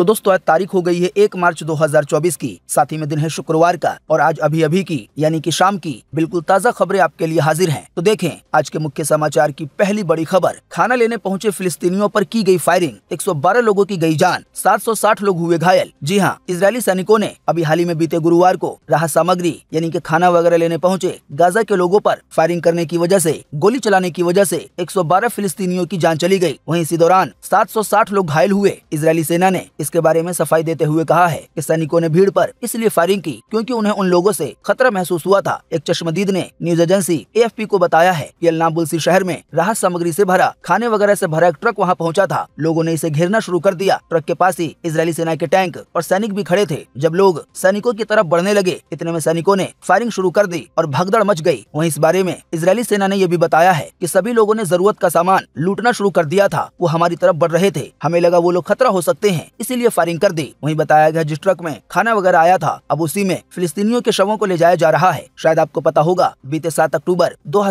तो दोस्तों आज तारीख हो गई है एक मार्च 2024 की साथ ही में दिन है शुक्रवार का और आज अभी अभी की यानी कि शाम की बिल्कुल ताज़ा खबरें आपके लिए हाजिर हैं तो देखें आज के मुख्य समाचार की पहली बड़ी खबर खाना लेने पहुंचे फिलिस्तीनियों पर की गई फायरिंग 112 लोगों की गई जान 760 लोग हुए घायल जी हाँ इसराइली सैनिकों ने अभी हाल ही में बीते गुरुवार को राहत सामग्री यानी की खाना वगैरह लेने पहुँचे गाजा के लोगों आरोप फायरिंग करने की वजह ऐसी गोली चलाने की वजह ऐसी एक फिलिस्तीनियों की जान चली गयी वही इसी दौरान सात लोग घायल हुए इसराइली सेना ने इस इसके बारे में सफाई देते हुए कहा है कि सैनिकों ने भीड़ पर इसलिए फायरिंग की क्योंकि उन्हें उन लोगों से खतरा महसूस हुआ था एक चश्मदीद ने न्यूज एजेंसी ए को बताया है की अल्नाबुलसी शहर में राहत सामग्री ऐसी भरा खाने वगैरह ऐसी भरा एक ट्रक वहाँ पहुँचा था लोगो ने इसे घेरना शुरू कर दिया ट्रक के पास ही इसराइली सेना के टैंक और सैनिक भी खड़े थे जब लोग सैनिकों की तरफ बढ़ने लगे इतने में सैनिकों ने फायरिंग शुरू कर दी और भगदड़ मच गई वहीं इस बारे में इसराइली सेना ने यह भी बताया है कि सभी लोगों ने जरूरत का सामान लूटना शुरू कर दिया था वो हमारी तरफ बढ़ रहे थे हमें लगा वो लोग खतरा हो सकते हैं इसलिए लिए फायरिंग कर दी वही बताया गया जिस ट्रक में खाना वगैरह आया था अब उसी में फिलिस्तीनियों के शवों को ले जाया जा रहा है शायद आपको पता होगा बीते सात अक्टूबर दो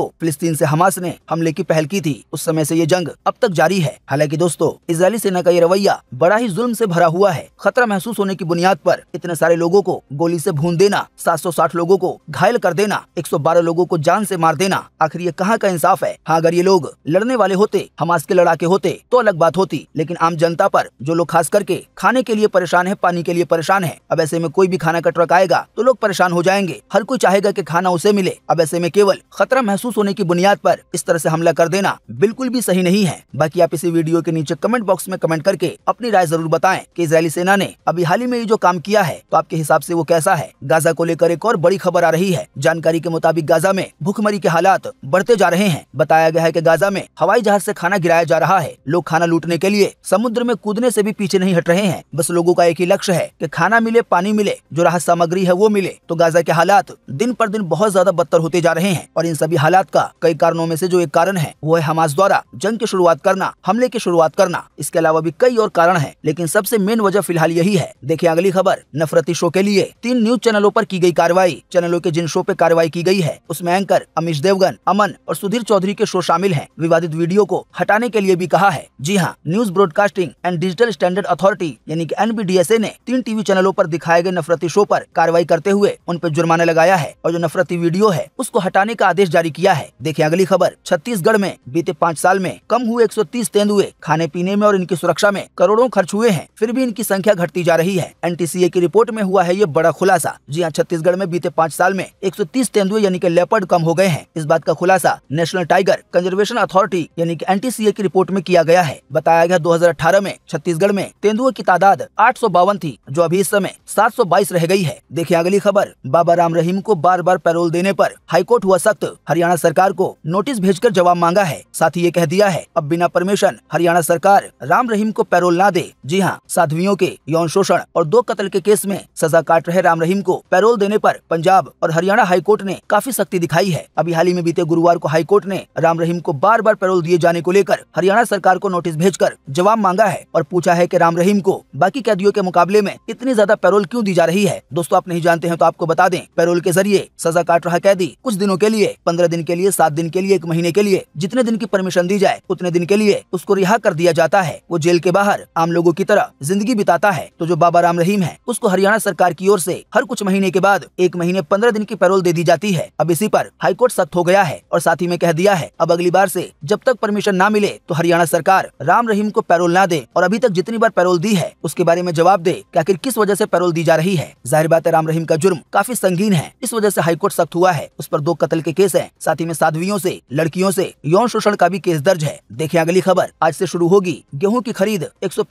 को फिलिस्तीन ऐसी हमास ने हमले की पहल की थी उस समय ऐसी ये जंग अब तक जारी है हालांकि दोस्तों इसराइली सेना का ये रवैया बड़ा ही जुल्म ऐसी भरा हुआ है खतरा महसूस होने की बुनियाद आरोप इतने सारे लोगो को गोली ऐसी भून देना 760 लोगों को घायल कर देना 112 लोगों को जान से मार देना आखिर ये कहाँ का इंसाफ है हाँ अगर ये लोग लड़ने वाले होते हमास के लड़ाके होते तो अलग बात होती लेकिन आम जनता पर जो लोग खास करके खाने के लिए परेशान है पानी के लिए परेशान है अब ऐसे में कोई भी खाना का ट्रक आएगा तो लोग परेशान हो जाएंगे हर कोई चाहेगा की खाना उसे मिले अब ऐसे में केवल खतरा महसूस होने की बुनियाद पर इस तरह से हमला कर देना बिल्कुल भी सही नहीं है बाकी आप इसी वीडियो के नीचे कमेंट बॉक्स में कमेंट करके अपनी राय जरूर बताए की इसराइली सेना ने अभी हाल ही में ये जो काम किया है तो आपके हिसाब ऐसी वो कैसा है गाजा को लेकर एक और बड़ी खबर आ रही है जानकारी के मुताबिक गाजा में भूखमरी के हालात बढ़ते जा रहे हैं बताया गया है की गाजा में हवाई जहाज ऐसी खाना गिराया जा रहा है लोग खाना लूटने के लिए समुद्र में कूदने ऐसी भी पीछे नहीं हट रहे हैं बस लोगों का एक ही लक्ष्य है कि खाना मिले पानी मिले जो राहत सामग्री है वो मिले तो गाजा के हालात दिन पर दिन बहुत ज्यादा बदतर होते जा रहे हैं और इन सभी हालात का कई कारणों में से जो एक कारण है वो है हमास द्वारा जंग की शुरुआत करना हमले की शुरुआत करना इसके अलावा भी कई और कारण है लेकिन सबसे मेन वजह फिलहाल यही है देखिए अगली खबर नफरती शो के लिए तीन न्यूज चैनलों आरोप की गयी कार्रवाई चैनलों के जिन शो पे कार्रवाई की गयी है उसमें एंकर अमीश देवगन अमन और सुधीर चौधरी के शो शामिल है विवादित वीडियो को हटाने के लिए भी कहा है जी हाँ news broadcasting and digital standard standard authority यानी कि एनबीडीएसए ने तीन टीवी चैनलों पर दिखाए गए नफरती शो पर कार्रवाई करते हुए उन पर जुर्माना लगाया है और जो नफरती वीडियो है उसको हटाने का आदेश जारी किया है देखिए अगली खबर छत्तीसगढ़ में बीते पाँच साल में कम हुए एक तेंदुए खाने पीने में और इनकी सुरक्षा में करोड़ों खर्च हुए हैं फिर भी इनकी संख्या घटती जा रही है एन की रिपोर्ट में हुआ है ये बड़ा खुलासा जी हाँ छत्तीसगढ़ में बीते पाँच साल में एक तेंदुए यानी कि लेपर्ड कम हो गए हैं इस बात का खुलासा नेशनल टाइगर कंजर्वेशन अथॉरिटी यानी कि एन की रिपोर्ट में किया गया है बताया गया 2018 में छत्तीसगढ़ में तेंदुओं तेंदुए की तादाद आठ थी जो अभी इस समय 722 रह गई है देखिए अगली खबर बाबा राम रहीम को बार बार पैरोल देने पर हाईकोर्ट हुआ सख्त हरियाणा सरकार को नोटिस भेजकर जवाब मांगा है साथ ही ये कह दिया है अब बिना परमिशन हरियाणा सरकार राम रहीम को पैरोल न दे जी हाँ साध्वियों के यौन शोषण और दो कत्ल के केस में सजा काट रहे राम रहीम को पैरोल देने पर पंजाब और हरियाणा हाईकोर्ट ने काफी सख्ती दिखाई है अभी हाल ही में बीते गुरुवार को हाईकोर्ट ने राम रहीम को बार बार पैरोल दिए जाने को लेकर हरियाणा सरकार को नोटिस भेजकर जवाब मांगा है और पूछा है की राम रहीम को बाकी कैदियों के मुकाबले में इतनी ज्यादा पैरोल क्यों दी जा रही है दोस्तों आप नहीं जानते हैं तो आपको बता दें पैरोल के जरिए सजा काट रहा कैदी कुछ दिनों के लिए पंद्रह दिन के लिए सात दिन के लिए एक महीने के लिए जितने दिन की परमिशन दी जाए उतने दिन के लिए उसको रिहा कर दिया जाता है वो जेल के बाहर आम लोगों की तरह जिंदगी बिताता है तो जो बाबा राम रहीम है उसको हरियाणा सरकार की ओर ऐसी हर कुछ महीने के बाद एक महीने पंद्रह दिन की पैरोल दे दी जाती है अब इसी आरोप हाईकोर्ट सख्त हो गया है और साथ ही में कह दिया है अब अगली बार ऐसी जब तक परमिशन ना मिले तो हरियाणा सरकार राम रहीम को पैरोल न दे और अभी तक जितनी बार बार पैरोल दी है उसके बारे में जवाब दे कि आखिर किस वजह से पैरोल दी जा रही है जाहिर बात है राम रहीम का जुर्म काफी संगीन है इस वजह से हाईकोर्ट सख्त हुआ है उस पर दो कत्ल के केस है साथ ही में साधवियों ऐसी लड़कियों ऐसी यौन शोषण का भी केस दर्ज है देखे अगली खबर आज ऐसी शुरू होगी गेहूँ की खरीद एक सौ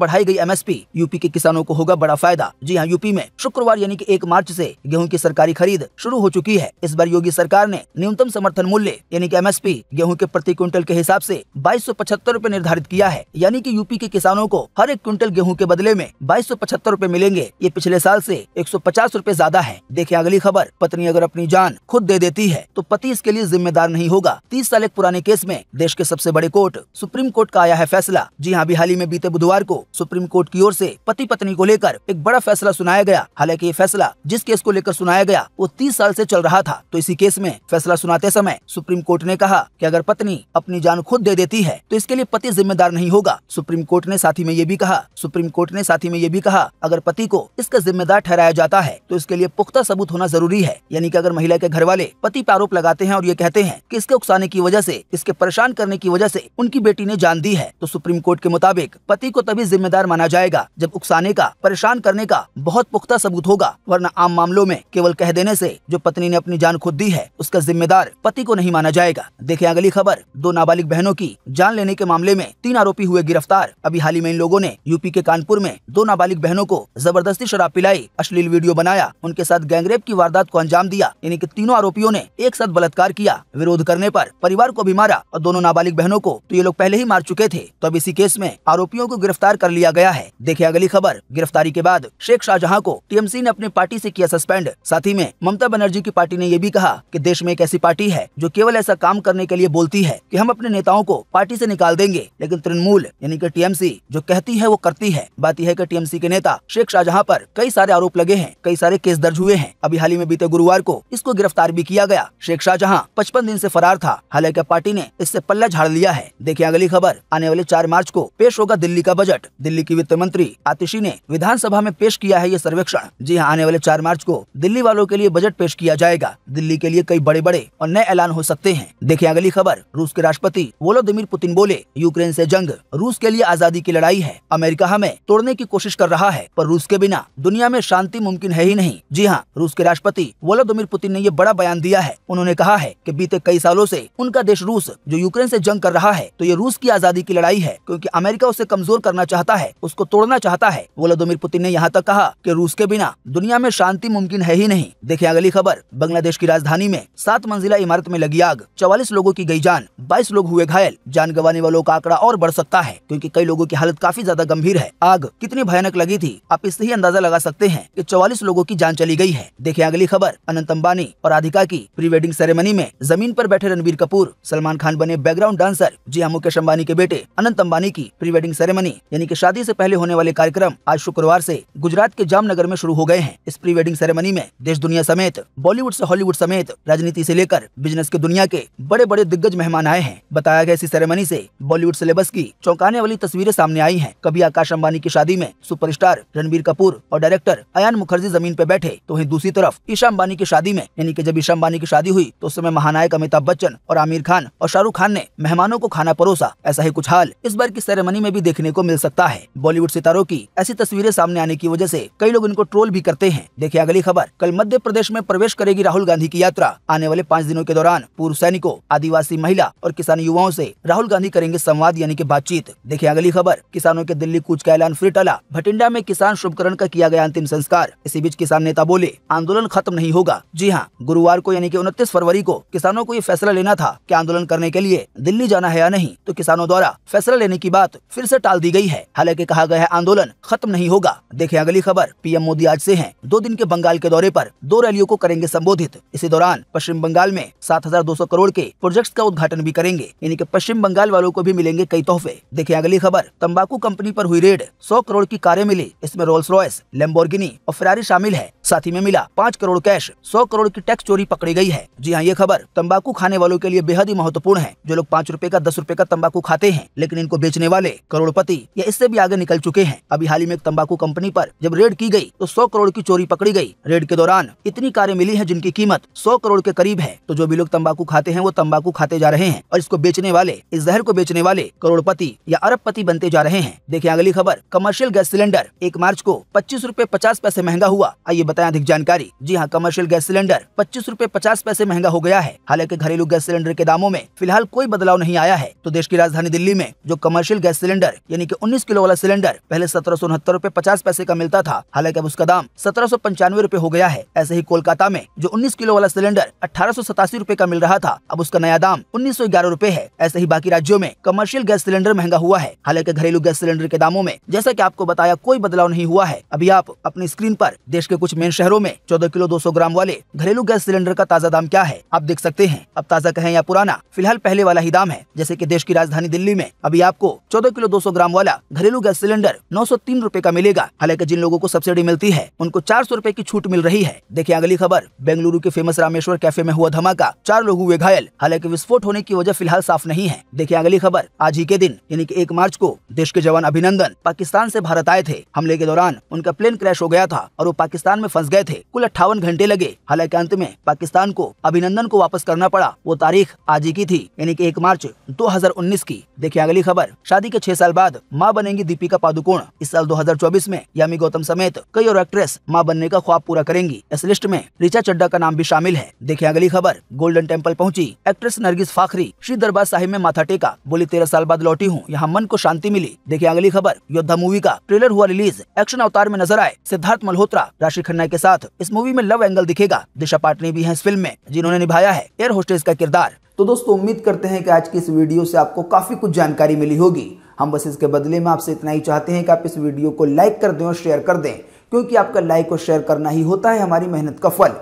बढ़ाई गयी एम यूपी के किसानों को होगा बड़ा फायदा जी हाँ यूपी में शुक्रवार यानी की एक मार्च ऐसी गेहूँ की सरकारी खरीद शुरू हो चुकी है इस बार योगी सरकार ने न्यूनतम समर्थन मूल्य यानी कि एमएसपी गेहूँ के प्रति क्विंटल के हिसाब ऐसी बाईस सौ निर्धारित किया है यानी की यूपी के किसानों को हर एक क्विंटल गेहूं के बदले में बाईस सौ पचहत्तर रूपए मिलेंगे ये पिछले साल से एक सौ पचास रूपए ज्यादा है देखे अगली खबर पत्नी अगर अपनी जान खुद दे देती है तो पति इसके लिए जिम्मेदार नहीं होगा तीस साल एक पुराने केस में देश के सबसे बड़े कोर्ट सुप्रीम कोर्ट का आया है फैसला जी हाँ अभी हाल ही में बीते बुधवार को सुप्रीम कोर्ट की ओर ऐसी पति पत्नी को लेकर एक बड़ा फैसला सुनाया गया हालांकि ये फैसला जिस केस को लेकर सुनाया गया वो तीस साल ऐसी चल रहा था तो इसी केस में फैसला सुनाते समय सुप्रीम कोर्ट ने कहा कि अगर पत्नी अपनी जान खुद दे देती है तो इसके लिए पति जिम्मेदार नहीं होगा सुप्रीम कोर्ट ने साथ ही में ये भी कहा सुप्रीम कोर्ट ने साथ ही में ये भी कहा अगर पति को इसका जिम्मेदार ठहराया जाता है तो इसके लिए पुख्ता सबूत होना जरूरी है यानी कि अगर महिला के घर वाले पति पर आरोप लगाते हैं और ये कहते हैं कि इसके उकसाने की वजह से इसके परेशान करने की वजह से उनकी बेटी ने जान दी है तो सुप्रीम कोर्ट के मुताबिक पति को तभी जिम्मेदार माना जाएगा जब उकसाने का परेशान करने का बहुत पुख्ता सबूत होगा वरना आम मामलों में केवल कह देने से जो पत्नी ने अपनी जान खुद दी है उसका जिम्मेदार पति को नहीं माना जाएगा देखिए अगली खबर दो नाबालिग बहनों की जान लेने के मामले में तीन आरोपी हुए गिरफ्तार अभी हाल ही में इन लोगों ने यूपी के कानपुर में दो नाबालिग बहनों को जबरदस्ती शराब पिलाई अश्लील वीडियो बनाया उनके साथ गैंगरेप की वारदात को अंजाम दिया यानी कि तीनों आरोपियों ने एक साथ बलात्कार किया विरोध करने पर परिवार को भी मारा और दोनों नाबालिग बहनों को तो ये लोग पहले ही मार चुके थे तो अब इसी केस में आरोपियों को गिरफ्तार कर लिया गया है देखे अगली खबर गिरफ्तारी के बाद शेख शाहजहाँ को टीएमसी ने अपनी पार्टी ऐसी किया सस्पेंड साथ ही में ममता बनर्जी की पार्टी ने ये भी कहा की देश में एक ऐसी पार्टी है जो केवल ऐसा काम करने के लिए बोलती है की हम अपने नेताओं को पार्टी ऐसी निकाल देंगे लेकिन तृणमूल यानी की टीएमसी जो कह कहती है वो करती है बात यह है की टीएमसी के नेता शेख शाहजहाँ पर कई सारे आरोप लगे हैं कई सारे केस दर्ज हुए हैं अभी हाल ही में बीते गुरुवार को इसको गिरफ्तार भी किया गया शेख शाहजहाँ पचपन दिन ऐसी फरार था हालांकि पार्टी ने इससे पल्ला झाड़ लिया है देखिए अगली खबर आने वाले चार मार्च को पेश होगा दिल्ली का बजट दिल्ली की वित्त मंत्री आतिशी ने विधानसभा में पेश किया है ये सर्वेक्षण जी हाँ आने वाले चार मार्च को दिल्ली वालों के लिए बजट पेश किया जाएगा दिल्ली के लिए कई बड़े बड़े और नए ऐलान हो सकते हैं देखिए अगली खबर रूस के राष्ट्रपति वोलोदिमिर पुतिन बोले यूक्रेन से जंग रूस के लिए आजादी की लड़ाई है है अमेरिका हमें तोड़ने की कोशिश कर रहा है पर रूस के बिना दुनिया में शांति मुमकिन है ही नहीं जी हाँ रूस के राष्ट्रपति व्लादिमिर पुतिन ने ये बड़ा बयान दिया है उन्होंने कहा है की बीते कई सालों ऐसी उनका देश रूस जो यूक्रेन ऐसी जंग कर रहा है तो ये रूस की आजादी की लड़ाई है क्यूँकी अमेरिका उसे कमजोर करना चाहता है उसको तोड़ना चाहता है वोलोदिमिर पुतिन ने यहाँ तक कहा की रूस के बिना दुनिया में शांति मुमकिन है ही नहीं देखे अगली खबर बांग्लादेश की राजधानी में सात मंजिला इमारत में लगी आग चौवालीस लोगों की गई जान बाईस लोग हुए घायल जान गंवाने वालों का आंकड़ा और बढ़ सकता है क्योंकि कई लोगों की हालत काफी काफी ज्यादा गंभीर है आग कितनी भयानक लगी थी आप इससे ही अंदाजा लगा सकते हैं कि 44 लोगों की जान चली गई है देखें अगली खबर अनंत अम्बानी और राधिका की प्री वेडिंग सेरेमनी में जमीन पर बैठे रणबीर कपूर सलमान खान बने बैकग्राउंड डांसर जी हाँ मुकेश अम्बानी के बेटे अनंत अम्बानी की प्री वेडिंग सेरेमनी यानी की शादी ऐसी पहले होने वाले कार्यक्रम आज शुक्रवार ऐसी गुजरात के जामनगर में शुरू हो गए हैं इस प्री वेडिंग सेरेमनी में देश दुनिया समेत बॉलीवुड ऐसी हॉलीवुड समेत राजनीति ऐसी लेकर बिजनेस के दुनिया के बड़े बड़े दिग्गज मेहमान आए हैं बताया गया इसी सेरेमनी ऐसी बॉलीवुड सिलेबस की चौंकाने वाली तस्वीरें सामने आई है है कभी आकाश अम्बानी की शादी में सुपरस्टार रणबीर कपूर और डायरेक्टर अयान मुखर्जी जमीन पे बैठे तो वही दूसरी तरफ ईशा अम्बानी की शादी में यानी कि जब ईशा अम्बानी की शादी हुई तो उस समय महानायक अमिताभ बच्चन और आमिर खान और शाहरुख खान ने मेहमानों को खाना परोसा ऐसा ही कुछ हाल इस बार की सेरेमनी में भी देखने को मिल सकता है बॉलीवुड सितारों की ऐसी तस्वीरें सामने आने की वजह ऐसी कई लोग इनको ट्रोल भी करते हैं देखिए अगली खबर कल मध्य प्रदेश में प्रवेश करेगी राहुल गांधी की यात्रा आने वाले पाँच दिनों के दौरान पूर्व सैनिकों आदिवासी महिला और किसान युवाओं ऐसी राहुल गांधी करेंगे संवाद यानी की बातचीत देखिए अगली खबर किसानों किसानों के दिल्ली कूच का ऐलान फिर टला भटिंडा में किसान शुभकरण का किया गया अंतिम संस्कार इसी बीच किसान नेता बोले आंदोलन खत्म नहीं होगा जी हाँ गुरुवार को यानी की उनतीस फरवरी को किसानों को ये फैसला लेना था की आंदोलन करने के लिए दिल्ली जाना है या नहीं तो किसानों द्वारा फैसला लेने की बात फिर ऐसी टाल दी गयी है हालांकि कहा गया है आंदोलन खत्म नहीं होगा देखे अगली खबर पीएम मोदी आज ऐसी है दो दिन के बंगाल के दौरे आरोप दो रैलियों को करेंगे संबोधित इसी दौरान पश्चिम बंगाल में सौ करोड़ के प्रोजेक्ट्स का उद्घाटन भी करेंगे यानी कि पश्चिम बंगाल वालों को भी मिलेंगे कई तोहफे देखें अगली खबर तंबाकू कंपनी पर हुई रेड 100 करोड़ की कारें मिली इसमें रोल्स रॉयस लेम्बोर्गिनी और फरारी शामिल है साथ ही में मिला पाँच करोड़ कैश सौ करोड़ की टैक्स चोरी पकड़ी गई है जी हाँ ये खबर तंबाकू खाने वालों के लिए बेहद ही महत्वपूर्ण है जो लोग पाँच रूपए का दस रूपए का तम्बाकू खाते हैं लेकिन इनको बेचने वाले करोड़पति या इससे भी आगे निकल चुके हैं अभी हाल ही में एक कंपनी आरोप जब रेड की गयी तो सौ करोड़ की चोरी पकड़ी गयी रेड के दौरान इतनी कारें मिली है जिनकी कीमत सौ करोड़ के करीब है तो जो भी लोग तम्बाकू खाते हैं वो तम्बाकू खाते जा रहे हैं और इसको बेचने वाले इस जहर को बेचने वाले करोड़पति या अरबपति बनते जा रहे हैं देखिए अगली खबर कमर्शियल गैस सिलेंडर एक मार्च को पच्चीस रूपए पचास पैसे महंगा हुआ आइए बताएं अधिक जानकारी जी हाँ कमर्शियल गैस सिलेंडर पच्चीस रूपए पचास पैसे महंगा हो गया है हालांकि घरेलू गैस सिलेंडर के दामों में फिलहाल कोई बदलाव नहीं आया है तो देश की राजधानी दिल्ली में जो कमर्शियल गैस सिलेंडर यानी कि उन्नीस किलो वाला सिलेंडर पहले सत्रह सौ उनहत्तर रूपए पचास पैसे का मिलता था हालांकि अब उसका दाम सत्रह सौ पंचानवे रूपए हो गया है ऐसे ही कोलकाता में जो उन्नीस किलो वाला सिलेंडर अठारह सौ सतासी रूपए का मिल रहा था अब उसका नया दाम उन्नीस सौ ग्यारह रूपए है ऐसे ही बाकी राज्यों में कमर्शियल गैस सिलेंडर महंगा हुआ है हालांकि घरेलू गैस सिलेंडर के दामों में जैसा की आपको बताया कोई बदलाव नहीं हुआ है अभी आप अपनी स्क्रीन पर देश के कुछ मेन शहरों में चौदह किलो दो सौ ग्राम वाले घरेलू गैस सिलेंडर का ताज़ा दाम क्या है आप देख सकते हैं अब ताज़ा कहें या पुराना फिलहाल पहले वाला ही दाम है जैसे की देश की राजधानी दिल्ली में अभी आपको चौदह किलो दो सौ ग्राम वाला घरेलू गैस सिलेंडर नौ सौ तीन रूपए का मिलेगा हालांकि जिन लोगों को सब्सिडी मिलती है उनको चार सौ रूपए की छूट मिल रही है देखिए अगली खबर बेंगलुरु के फेमस रामेश्वर कैफे में हुआ धमाका चार लोग हुए घायल हालांकि विस्फोट होने की वजह फिलहाल साफ नहीं है देखिए अगली खबर आज ही के दिन यानी कि एक मार्च को देश के जवान अभिनंदन पाकिस्तान से भारत आए थे हमले के दौरान उनका प्लेन क्रैश हो गया था और वो पाकिस्तान में फंस गए थे कुल अट्ठावन घंटे लगे हालांकि अंत में पाकिस्तान को अभिनंदन को वापस करना पड़ा वो तारीख आज ही की थी यानी कि एक मार्च 2019 की देखिए अगली खबर शादी के छह साल बाद माँ बनेंगी दीपिका पादुकोण इस साल दो में यामी गौतम समेत कई और एक्ट्रेस माँ बनने का ख्वाब पूरा करेंगी इस लिस्ट में रिचा चड्डा का नाम भी शामिल है देखिए अगली खबर गोल्डन टेम्पल पहुंची एक्ट्रेस नरगिस फाखरी श्री दरबार साहिब में माथा टेका बोली तेरह साल बाद लौटी हूँ यहाँ मन को शांति मिली देखिए अगली खबर योद्धा मूवी का ट्रेलर हुआ रिलीज एक्शन अवतार में नजर आए सिद्धार्थ मल्होत्रा राशि खन्ना के साथ इस मूवी में लव एंगल दिखेगा दिशा पाटनी भी है इस फिल्म में जिन्होंने निभाया है एयर होस्टेस का किरदार तो दोस्तों उम्मीद करते हैं की आज की इस वीडियो ऐसी आपको काफी कुछ जानकारी मिली होगी हम बस इसके बदले में आपसे इतना ही चाहते हैं की आप इस वीडियो को लाइक कर दे और शेयर कर दे क्यूँकी आपका लाइक और शेयर करना ही होता है हमारी मेहनत का फल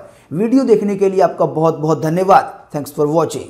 वीडियो देखने के लिए आपका बहुत बहुत धन्यवाद थैंक्स फॉर वॉचिंग